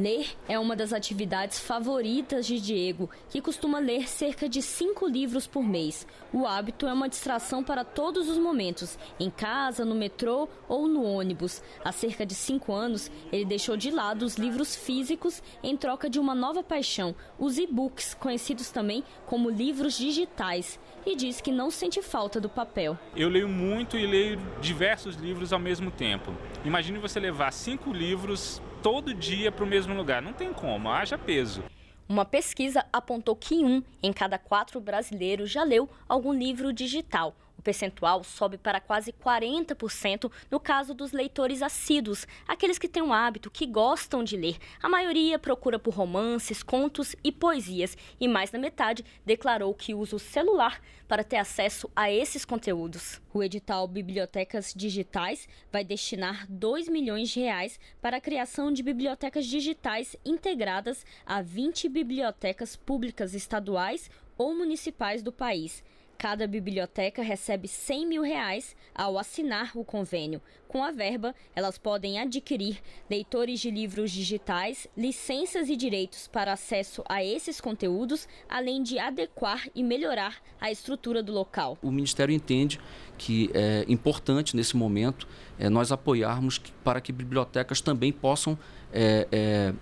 Ler é uma das atividades favoritas de Diego, que costuma ler cerca de cinco livros por mês. O hábito é uma distração para todos os momentos, em casa, no metrô ou no ônibus. Há cerca de cinco anos, ele deixou de lado os livros físicos em troca de uma nova paixão, os e-books, conhecidos também como livros digitais, e diz que não sente falta do papel. Eu leio muito e leio diversos livros ao mesmo tempo. Imagine você levar cinco livros todo dia para o mesmo lugar. Não tem como, haja peso. Uma pesquisa apontou que um em cada quatro brasileiros já leu algum livro digital percentual sobe para quase 40% no caso dos leitores assíduos, aqueles que têm um hábito, que gostam de ler. A maioria procura por romances, contos e poesias, e mais da metade declarou que usa o celular para ter acesso a esses conteúdos. O edital Bibliotecas Digitais vai destinar 2 milhões de reais para a criação de bibliotecas digitais integradas a 20 bibliotecas públicas estaduais ou municipais do país. Cada biblioteca recebe 100 mil reais ao assinar o convênio. Com a verba, elas podem adquirir leitores de livros digitais, licenças e direitos para acesso a esses conteúdos, além de adequar e melhorar a estrutura do local. O Ministério entende que é importante nesse momento é, nós apoiarmos para que bibliotecas também possam é, é,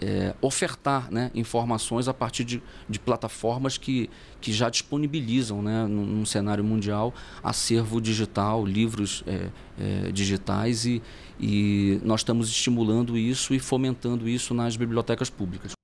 é, ofertar né, informações a partir de, de plataformas que, que já disponibilizam né, num, cenário mundial, acervo digital, livros é, é, digitais e, e nós estamos estimulando isso e fomentando isso nas bibliotecas públicas.